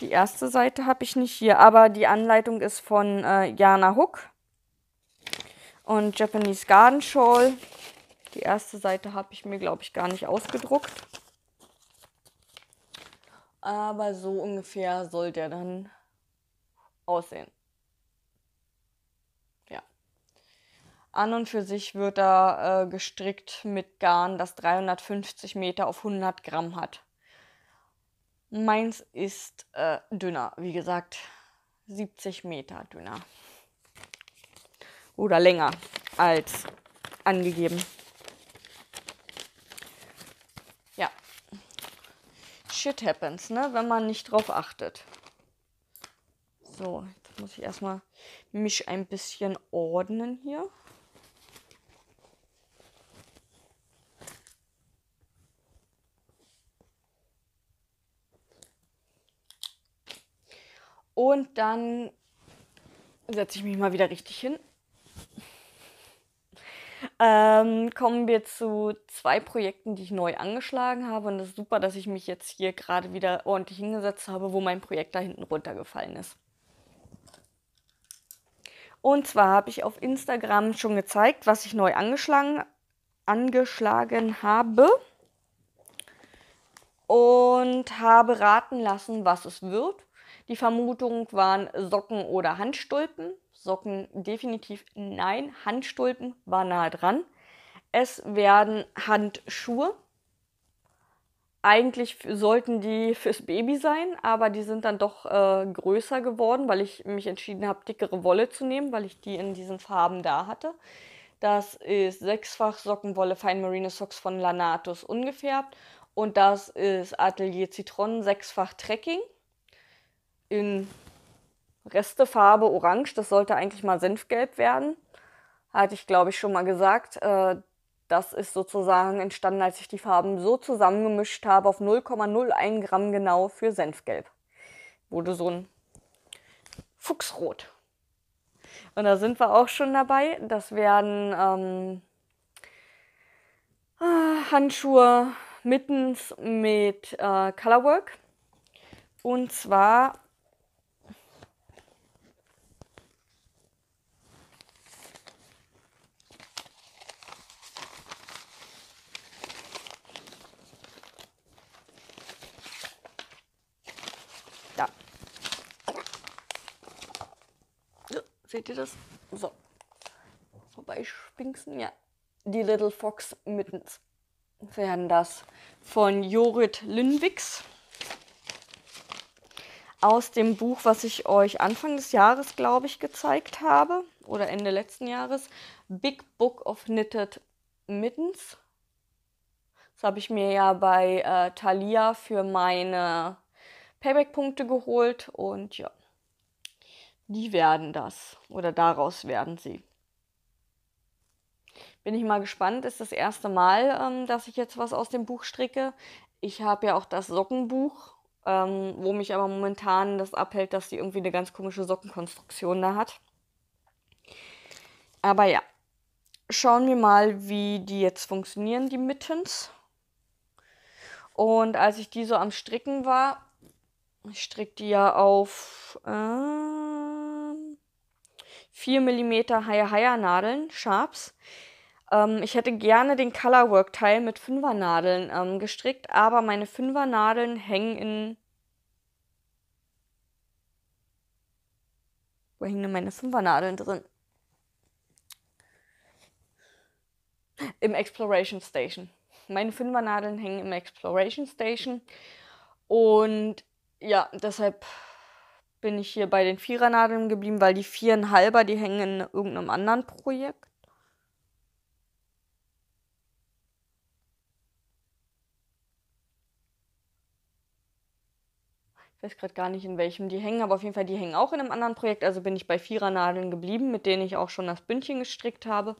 Speaker 1: Die erste Seite habe ich nicht hier, aber die Anleitung ist von äh, Jana Hook und Japanese Garden Shawl. Die erste Seite habe ich mir, glaube ich, gar nicht ausgedruckt. Aber so ungefähr soll der dann aussehen. Ja. An und für sich wird er äh, gestrickt mit Garn, das 350 Meter auf 100 Gramm hat. Meins ist äh, dünner, wie gesagt, 70 Meter dünner oder länger als angegeben. Ja. Shit happens, ne? Wenn man nicht drauf achtet. So, jetzt muss ich erstmal mich ein bisschen ordnen hier. Und dann setze ich mich mal wieder richtig hin. Ähm, kommen wir zu zwei Projekten, die ich neu angeschlagen habe. Und es ist super, dass ich mich jetzt hier gerade wieder ordentlich hingesetzt habe, wo mein Projekt da hinten runtergefallen ist. Und zwar habe ich auf Instagram schon gezeigt, was ich neu angeschlagen, angeschlagen habe. Und habe raten lassen, was es wird. Die Vermutung waren Socken oder Handstulpen. Socken definitiv nein. Handstulpen war nahe dran. Es werden Handschuhe. Eigentlich sollten die fürs Baby sein, aber die sind dann doch äh, größer geworden, weil ich mich entschieden habe, dickere Wolle zu nehmen, weil ich die in diesen Farben da hatte. Das ist sechsfach Sockenwolle Fine Marine Socks von Lanatus ungefärbt und das ist Atelier Zitronen sechsfach Trekking in Restefarbe orange. Das sollte eigentlich mal Senfgelb werden. Hatte ich, glaube ich, schon mal gesagt. Äh, das ist sozusagen entstanden, als ich die Farben so zusammengemischt habe auf 0,01 Gramm genau für Senfgelb. Wurde so ein Fuchsrot. Und da sind wir auch schon dabei. Das werden ähm, äh, Handschuhe mittens mit äh, Colorwork. Und zwar Seht ihr das? So. Wobei Spinksen, ja. Die Little Fox mittens werden das von Jorit Lindwigs aus dem Buch, was ich euch Anfang des Jahres, glaube ich, gezeigt habe oder Ende letzten Jahres, Big Book of Knitted Mittens. Das habe ich mir ja bei äh, Thalia für meine Payback-Punkte geholt und ja die werden das oder daraus werden sie. Bin ich mal gespannt, ist das erste Mal, ähm, dass ich jetzt was aus dem Buch stricke. Ich habe ja auch das Sockenbuch, ähm, wo mich aber momentan das abhält, dass sie irgendwie eine ganz komische Sockenkonstruktion da hat. Aber ja, schauen wir mal, wie die jetzt funktionieren, die Mittens. Und als ich die so am Stricken war, ich stricke die ja auf... Äh, 4 mm Haya-Haya-Nadeln, Sharps. Ähm, ich hätte gerne den Colorwork-Teil mit 5er Nadeln ähm, gestrickt, aber meine 5er Nadeln hängen in. Wo hängen denn meine 5er Nadeln drin? Im Exploration Station. Meine 5er Nadeln hängen im Exploration Station. Und ja, deshalb bin ich hier bei den Vierernadeln geblieben, weil die Viereinhalber, die hängen in irgendeinem anderen Projekt. Ich weiß gerade gar nicht, in welchem die hängen, aber auf jeden Fall, die hängen auch in einem anderen Projekt. Also bin ich bei Vierernadeln geblieben, mit denen ich auch schon das Bündchen gestrickt habe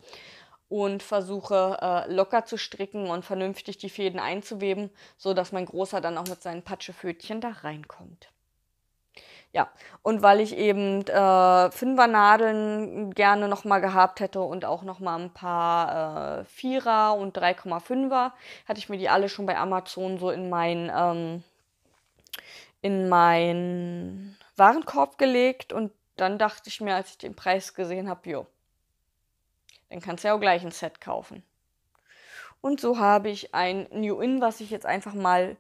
Speaker 1: und versuche äh, locker zu stricken und vernünftig die Fäden einzuweben, sodass mein Großer dann auch mit seinen Patschefötchen da reinkommt. Ja, und weil ich eben äh, Fünfernadeln gerne nochmal gehabt hätte und auch nochmal ein paar äh, Vierer und 3,5er, hatte ich mir die alle schon bei Amazon so in meinen ähm, mein Warenkorb gelegt und dann dachte ich mir, als ich den Preis gesehen habe, jo, dann kannst du ja auch gleich ein Set kaufen. Und so habe ich ein New In, was ich jetzt einfach mal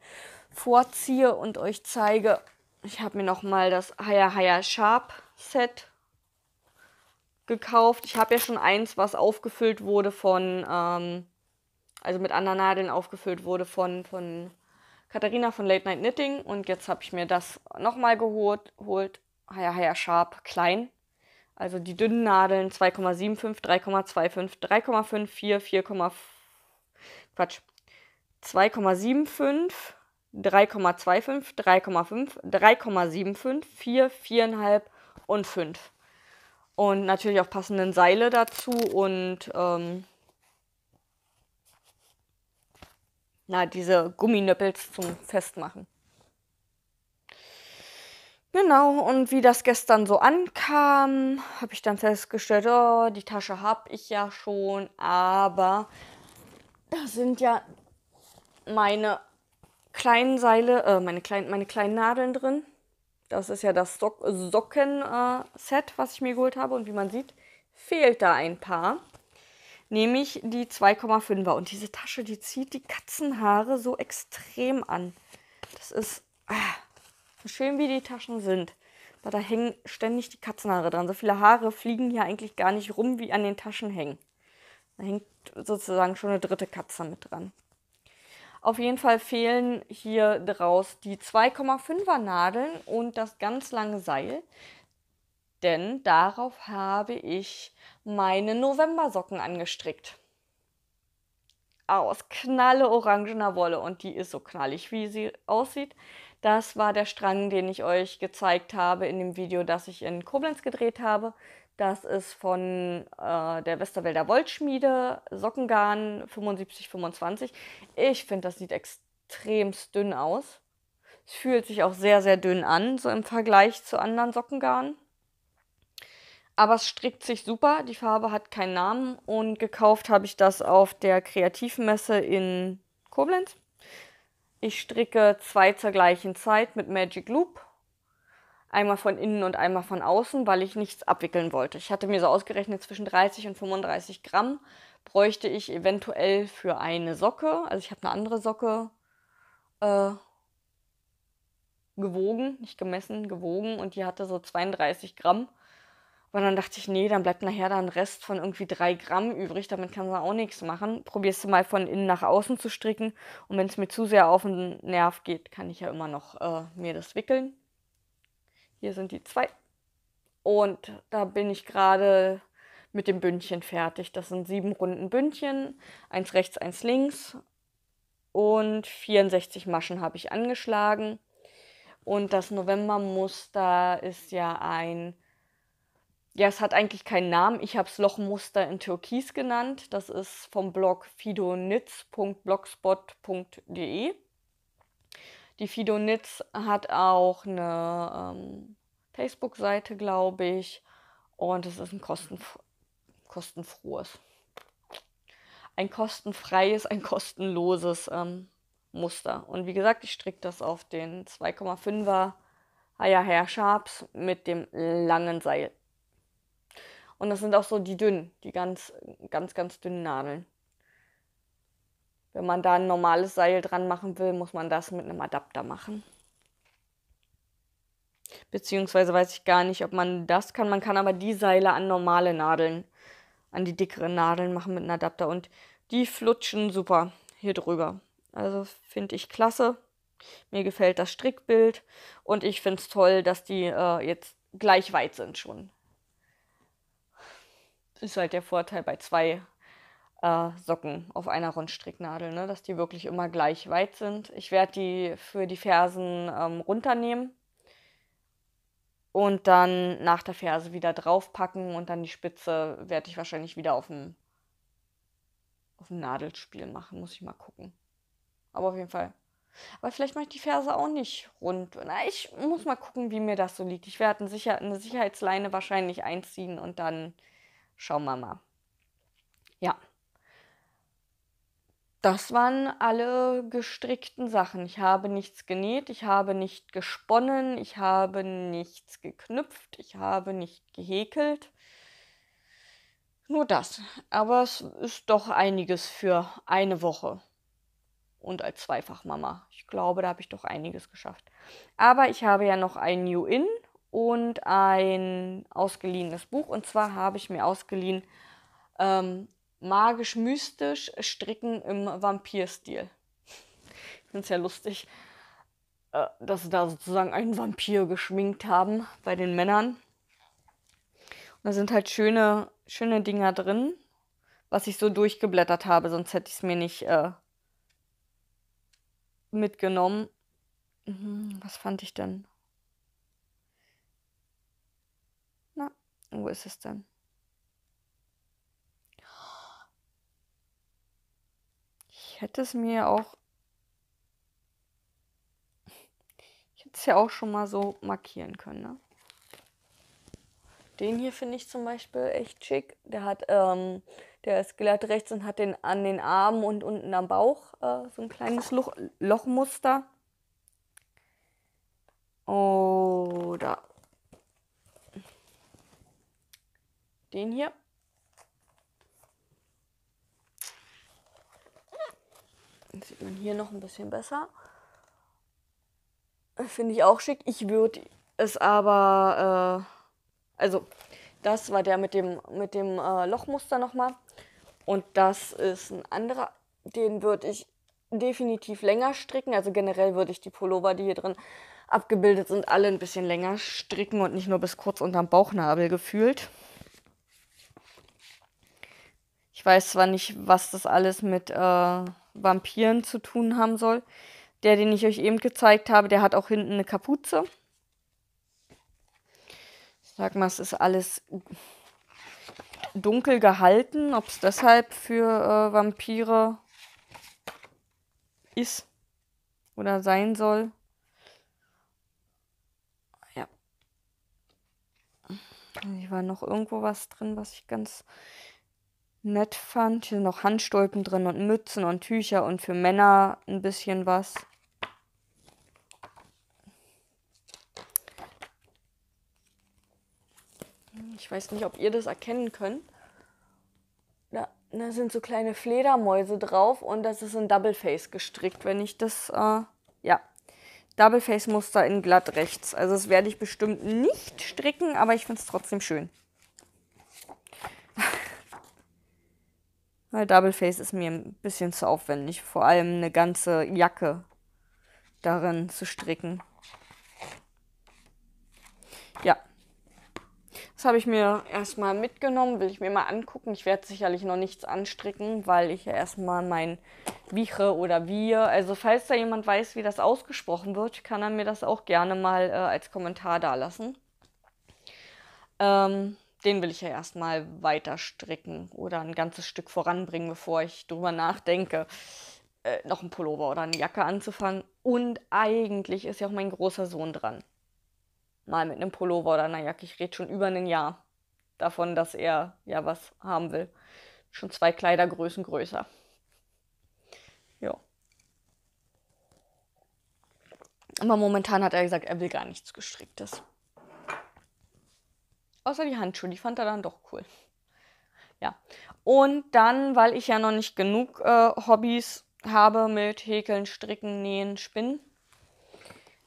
Speaker 1: vorziehe und euch zeige ich habe mir nochmal das Higher Higher Sharp Set gekauft. Ich habe ja schon eins, was aufgefüllt wurde von, ähm, also mit anderen Nadeln aufgefüllt wurde von, von Katharina von Late Night Knitting. Und jetzt habe ich mir das nochmal geholt. Holt, higher, higher, sharp, klein. Also die dünnen Nadeln 2,75, 3,25, 3,5, 4, 4, Quatsch. 2,75, 3,25, 3,5, 3,75, 4, 4,5 und 5. Und natürlich auch passenden Seile dazu und ähm, na, diese Gumminöppels zum Festmachen. Genau, und wie das gestern so ankam, habe ich dann festgestellt, oh, die Tasche habe ich ja schon, aber da sind ja meine kleinen Seile, äh, meine, klein, meine kleinen Nadeln drin. Das ist ja das so Socken-Set, äh, was ich mir geholt habe. Und wie man sieht, fehlt da ein paar. Nämlich die 2,5er. Und diese Tasche, die zieht die Katzenhaare so extrem an. Das ist ah, äh, so schön, wie die Taschen sind. Aber da hängen ständig die Katzenhaare dran. So viele Haare fliegen hier eigentlich gar nicht rum, wie an den Taschen hängen. Da hängt sozusagen schon eine dritte Katze mit dran. Auf jeden Fall fehlen hier draus die 2,5er Nadeln und das ganz lange Seil, denn darauf habe ich meine Novembersocken angestrickt. Aus knalle orangener Wolle und die ist so knallig, wie sie aussieht. Das war der Strang, den ich euch gezeigt habe in dem Video, das ich in Koblenz gedreht habe. Das ist von äh, der Westerwälder Wollschmiede, Sockengarn 7525. Ich finde, das sieht extrem dünn aus. Es fühlt sich auch sehr, sehr dünn an, so im Vergleich zu anderen Sockengarn. Aber es strickt sich super, die Farbe hat keinen Namen und gekauft habe ich das auf der Kreativmesse in Koblenz. Ich stricke zwei zur gleichen Zeit mit Magic Loop Einmal von innen und einmal von außen, weil ich nichts abwickeln wollte. Ich hatte mir so ausgerechnet, zwischen 30 und 35 Gramm bräuchte ich eventuell für eine Socke. Also ich habe eine andere Socke äh, gewogen, nicht gemessen, gewogen und die hatte so 32 Gramm. Und dann dachte ich, nee, dann bleibt nachher da ein Rest von irgendwie drei Gramm übrig, damit kann man auch nichts machen. Probierst du mal von innen nach außen zu stricken und wenn es mir zu sehr auf den Nerv geht, kann ich ja immer noch äh, mir das wickeln. Hier sind die zwei. Und da bin ich gerade mit dem Bündchen fertig. Das sind sieben Runden Bündchen, eins rechts, eins links. Und 64 Maschen habe ich angeschlagen. Und das Novembermuster ist ja ein, ja, es hat eigentlich keinen Namen. Ich habe es Lochmuster in Türkis genannt. Das ist vom Blog fidonitz.blogspot.de. Die Fido Nitz hat auch eine ähm, Facebook-Seite, glaube ich. Und es ist ein kostenf kostenfrohes. Ein kostenfreies, ein kostenloses ähm, Muster. Und wie gesagt, ich stricke das auf den 2,5er Haya Hair Sharps mit dem langen Seil. Und das sind auch so die dünnen, die ganz, ganz, ganz dünnen Nadeln. Wenn man da ein normales Seil dran machen will, muss man das mit einem Adapter machen. Beziehungsweise weiß ich gar nicht, ob man das kann. Man kann aber die Seile an normale Nadeln, an die dickeren Nadeln machen mit einem Adapter. Und die flutschen super hier drüber. Also finde ich klasse. Mir gefällt das Strickbild und ich finde es toll, dass die äh, jetzt gleich weit sind schon. Ist halt der Vorteil bei zwei äh, Socken auf einer Rundstricknadel, ne? dass die wirklich immer gleich weit sind. Ich werde die für die Fersen ähm, runternehmen und dann nach der Ferse wieder draufpacken und dann die Spitze werde ich wahrscheinlich wieder auf dem, auf dem Nadelspiel machen. Muss ich mal gucken. Aber auf jeden Fall aber vielleicht mache ich die Ferse auch nicht rund. Na, ich muss mal gucken, wie mir das so liegt. Ich werde Sicher eine Sicherheitsleine wahrscheinlich einziehen und dann schauen wir mal. Ja das waren alle gestrickten Sachen. Ich habe nichts genäht, ich habe nicht gesponnen, ich habe nichts geknüpft, ich habe nicht gehäkelt. Nur das. Aber es ist doch einiges für eine Woche. Und als Zweifachmama. Ich glaube, da habe ich doch einiges geschafft. Aber ich habe ja noch ein New In und ein ausgeliehenes Buch. Und zwar habe ich mir ausgeliehen ähm, magisch-mystisch, stricken im Vampirstil. ich finde es ja lustig, äh, dass sie da sozusagen einen Vampir geschminkt haben bei den Männern. Und da sind halt schöne, schöne Dinger drin, was ich so durchgeblättert habe, sonst hätte ich es mir nicht äh, mitgenommen. Mhm, was fand ich denn? Na, wo ist es denn? hätte es mir auch. Ich hätte es ja auch schon mal so markieren können, ne? Den hier finde ich zum Beispiel echt schick. Der hat, ähm, der ist glatt rechts und hat den an den Armen und unten am Bauch äh, so ein kleines Loch, Lochmuster. Oder den hier. sieht man hier noch ein bisschen besser. Finde ich auch schick. Ich würde es aber, äh, also das war der mit dem, mit dem äh, Lochmuster nochmal. Und das ist ein anderer. Den würde ich definitiv länger stricken. Also generell würde ich die Pullover, die hier drin abgebildet sind, alle ein bisschen länger stricken und nicht nur bis kurz unterm Bauchnabel gefühlt weiß zwar nicht, was das alles mit äh, Vampiren zu tun haben soll. Der, den ich euch eben gezeigt habe, der hat auch hinten eine Kapuze. Ich sag mal, es ist alles dunkel gehalten. Ob es deshalb für äh, Vampire ist oder sein soll. Ja. Hier war noch irgendwo was drin, was ich ganz nett fand. Hier sind noch Handstulpen drin und Mützen und Tücher und für Männer ein bisschen was. Ich weiß nicht, ob ihr das erkennen könnt. Da, da sind so kleine Fledermäuse drauf und das ist in Double Face gestrickt, wenn ich das. Äh, ja. Double Face Muster in glatt rechts. Also das werde ich bestimmt nicht stricken, aber ich finde es trotzdem schön. Weil Double Face ist mir ein bisschen zu aufwendig. Vor allem eine ganze Jacke darin zu stricken. Ja. Das habe ich mir erstmal mitgenommen, will ich mir mal angucken. Ich werde sicherlich noch nichts anstricken, weil ich ja erstmal mein Wiche oder Wir, also falls da jemand weiß, wie das ausgesprochen wird, kann er mir das auch gerne mal äh, als Kommentar dalassen. Ähm, den will ich ja erstmal weiter stricken oder ein ganzes Stück voranbringen, bevor ich drüber nachdenke, äh, noch einen Pullover oder eine Jacke anzufangen. Und eigentlich ist ja auch mein großer Sohn dran. Mal mit einem Pullover oder einer Jacke. Ich rede schon über ein Jahr davon, dass er ja was haben will. Schon zwei Kleidergrößen größer. Ja. Aber momentan hat er gesagt, er will gar nichts gestricktes. Außer die Handschuhe, die fand er dann doch cool. Ja. Und dann, weil ich ja noch nicht genug äh, Hobbys habe mit Häkeln, Stricken, Nähen, Spinnen,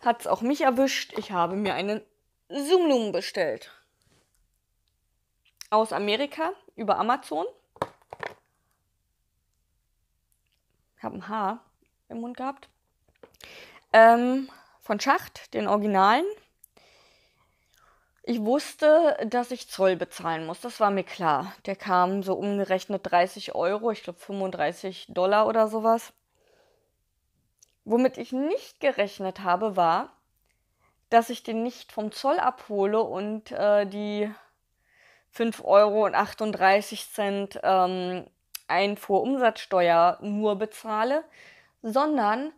Speaker 1: hat es auch mich erwischt. Ich habe mir einen zoom Zoomloom bestellt. Aus Amerika über Amazon. Ich habe ein Haar im Mund gehabt. Ähm, von Schacht, den Originalen. Ich wusste, dass ich Zoll bezahlen muss. Das war mir klar. Der kam so umgerechnet 30 Euro, ich glaube 35 Dollar oder sowas. Womit ich nicht gerechnet habe, war, dass ich den nicht vom Zoll abhole und äh, die 5,38 Euro ähm, Einfuhrumsatzsteuer nur bezahle, sondern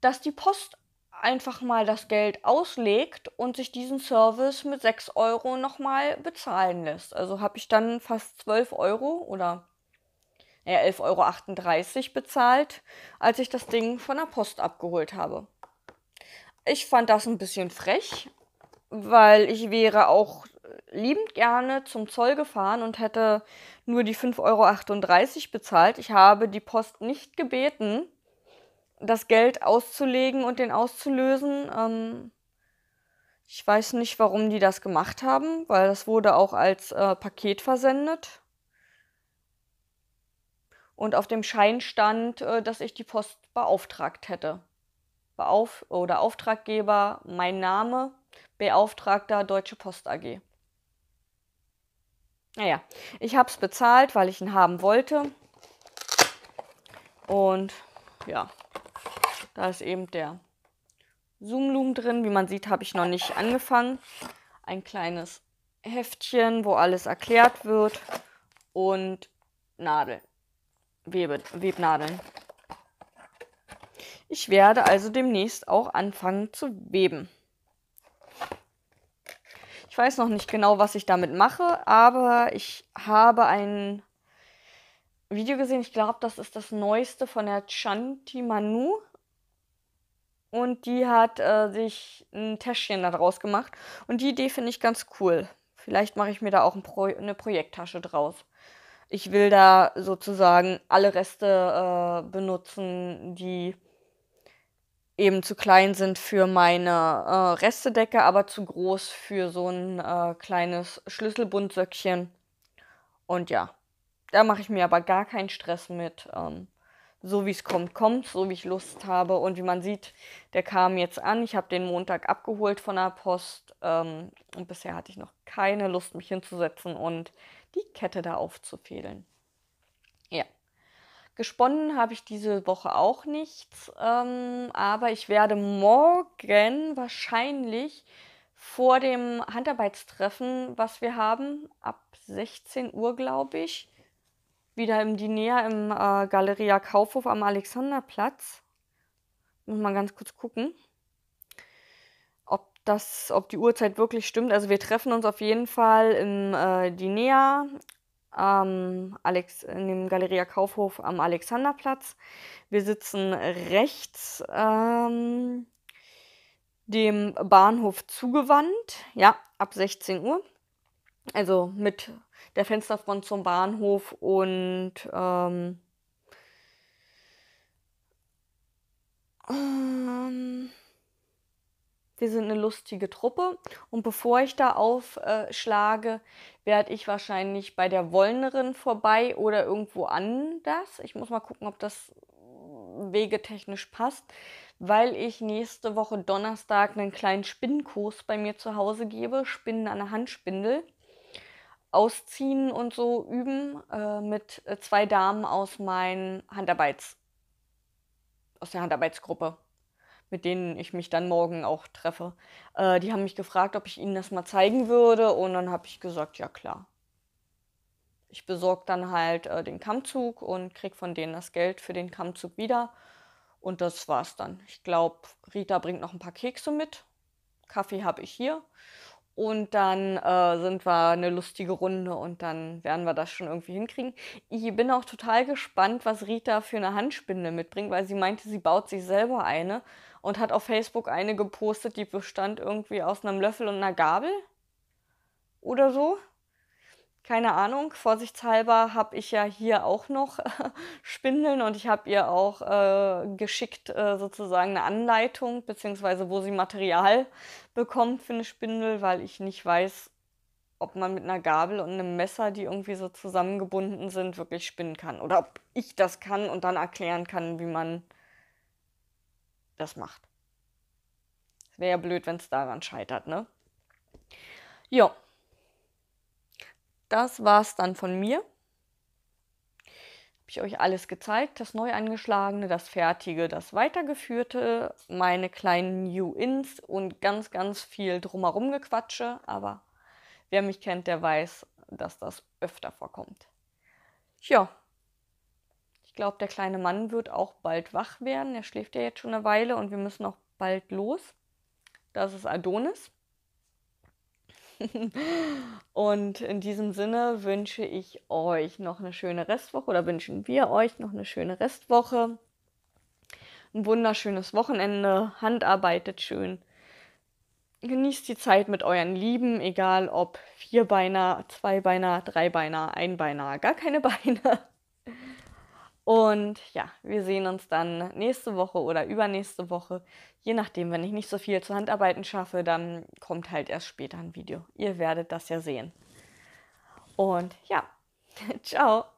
Speaker 1: dass die Post einfach mal das Geld auslegt und sich diesen Service mit 6 Euro nochmal bezahlen lässt. Also habe ich dann fast 12 Euro oder naja, 11,38 Euro bezahlt, als ich das Ding von der Post abgeholt habe. Ich fand das ein bisschen frech, weil ich wäre auch liebend gerne zum Zoll gefahren und hätte nur die 5,38 Euro bezahlt. Ich habe die Post nicht gebeten, das Geld auszulegen und den auszulösen. Ähm, ich weiß nicht, warum die das gemacht haben, weil das wurde auch als äh, Paket versendet. Und auf dem Schein stand, äh, dass ich die Post beauftragt hätte. Beauf oder Auftraggeber, mein Name, Beauftragter Deutsche Post AG. Naja, ich habe es bezahlt, weil ich ihn haben wollte. Und ja. Da ist eben der Zoom-Loom drin. Wie man sieht, habe ich noch nicht angefangen. Ein kleines Heftchen, wo alles erklärt wird. Und Nadeln. Webe, Webnadeln. Ich werde also demnächst auch anfangen zu weben. Ich weiß noch nicht genau, was ich damit mache, aber ich habe ein Video gesehen. Ich glaube, das ist das neueste von der Chanti Manu und die hat äh, sich ein Täschchen daraus gemacht. Und die Idee finde ich ganz cool. Vielleicht mache ich mir da auch ein Pro eine Projekttasche draus. Ich will da sozusagen alle Reste äh, benutzen, die eben zu klein sind für meine äh, Restedecke, aber zu groß für so ein äh, kleines Schlüsselbundsöckchen. Und ja, da mache ich mir aber gar keinen Stress mit. Ähm, so wie es kommt, kommt, so wie ich Lust habe. Und wie man sieht, der kam jetzt an. Ich habe den Montag abgeholt von der Post ähm, und bisher hatte ich noch keine Lust, mich hinzusetzen und die Kette da aufzufädeln. Ja. Gesponnen habe ich diese Woche auch nichts, ähm, aber ich werde morgen wahrscheinlich vor dem Handarbeitstreffen, was wir haben, ab 16 Uhr, glaube ich, wieder im Diner im äh, Galeria Kaufhof am Alexanderplatz. Muss mal ganz kurz gucken, ob, das, ob die Uhrzeit wirklich stimmt. Also wir treffen uns auf jeden Fall im äh, Diner ähm, Alex, in dem Galeria Kaufhof am Alexanderplatz. Wir sitzen rechts ähm, dem Bahnhof zugewandt, ja, ab 16 Uhr. Also mit der Fensterfront zum Bahnhof und ähm, ähm, wir sind eine lustige Truppe. Und bevor ich da aufschlage, äh, werde ich wahrscheinlich bei der Wollnerin vorbei oder irgendwo anders. Ich muss mal gucken, ob das wegetechnisch passt, weil ich nächste Woche Donnerstag einen kleinen Spinnenkurs bei mir zu Hause gebe. Spinnen an der Handspindel. Ausziehen und so üben äh, mit äh, zwei Damen aus meinem Handarbeits, aus der Handarbeitsgruppe, mit denen ich mich dann morgen auch treffe. Äh, die haben mich gefragt, ob ich ihnen das mal zeigen würde und dann habe ich gesagt, ja klar. Ich besorge dann halt äh, den Kammzug und krieg von denen das Geld für den Kammzug wieder. Und das war's dann. Ich glaube, Rita bringt noch ein paar Kekse mit. Kaffee habe ich hier. Und dann äh, sind wir eine lustige Runde und dann werden wir das schon irgendwie hinkriegen. Ich bin auch total gespannt, was Rita für eine Handspinde mitbringt, weil sie meinte, sie baut sich selber eine und hat auf Facebook eine gepostet, die bestand irgendwie aus einem Löffel und einer Gabel oder so keine Ahnung, vorsichtshalber habe ich ja hier auch noch Spindeln und ich habe ihr auch äh, geschickt äh, sozusagen eine Anleitung, beziehungsweise wo sie Material bekommt für eine Spindel, weil ich nicht weiß, ob man mit einer Gabel und einem Messer, die irgendwie so zusammengebunden sind, wirklich spinnen kann. Oder ob ich das kann und dann erklären kann, wie man das macht. Es wäre ja blöd, wenn es daran scheitert, ne? Ja das war es dann von mir. Habe ich euch alles gezeigt, das neu angeschlagene, das fertige, das weitergeführte, meine kleinen New Ins und ganz, ganz viel drumherum gequatsche. Aber wer mich kennt, der weiß, dass das öfter vorkommt. Ja, ich glaube, der kleine Mann wird auch bald wach werden. Er schläft ja jetzt schon eine Weile und wir müssen auch bald los. Das ist Adonis. Und in diesem Sinne wünsche ich euch noch eine schöne Restwoche oder wünschen wir euch noch eine schöne Restwoche. Ein wunderschönes Wochenende, handarbeitet schön. Genießt die Zeit mit euren Lieben, egal ob Vierbeiner, Zweibeiner, Dreibeiner, Einbeiner, gar keine Beine. Und ja, wir sehen uns dann nächste Woche oder übernächste Woche. Je nachdem, wenn ich nicht so viel zu Handarbeiten schaffe, dann kommt halt erst später ein Video. Ihr werdet das ja sehen. Und ja, ciao.